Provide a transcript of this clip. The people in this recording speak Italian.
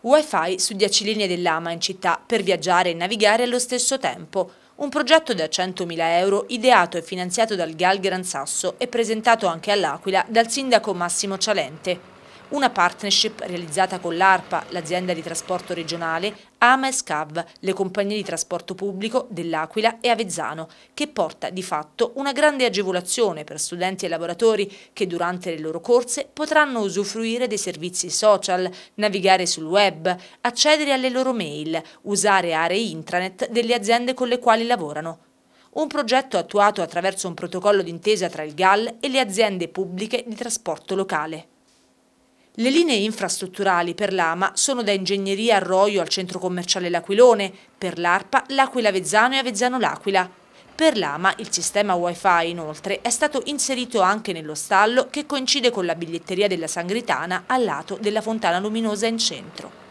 Wi-Fi su 10 linee dell'AMA in città per viaggiare e navigare allo stesso tempo. Un progetto da 100.000 euro ideato e finanziato dal GAL Gran Sasso e presentato anche all'Aquila dal sindaco Massimo Cialente una partnership realizzata con l'ARPA, l'azienda di trasporto regionale, AMA e SCAV, le compagnie di trasporto pubblico dell'Aquila e Avezzano, che porta di fatto una grande agevolazione per studenti e lavoratori che durante le loro corse potranno usufruire dei servizi social, navigare sul web, accedere alle loro mail, usare aree intranet delle aziende con le quali lavorano un progetto attuato attraverso un protocollo d'intesa tra il GAL e le aziende pubbliche di trasporto locale. Le linee infrastrutturali per l'AMA sono da Ingegneria Arroio al centro commerciale L'Aquilone, per l'ARPA L'Aquila Vezzano e Avezzano L'Aquila. Per l'AMA il sistema Wi-Fi inoltre è stato inserito anche nello stallo che coincide con la biglietteria della Sangritana al lato della fontana luminosa in centro.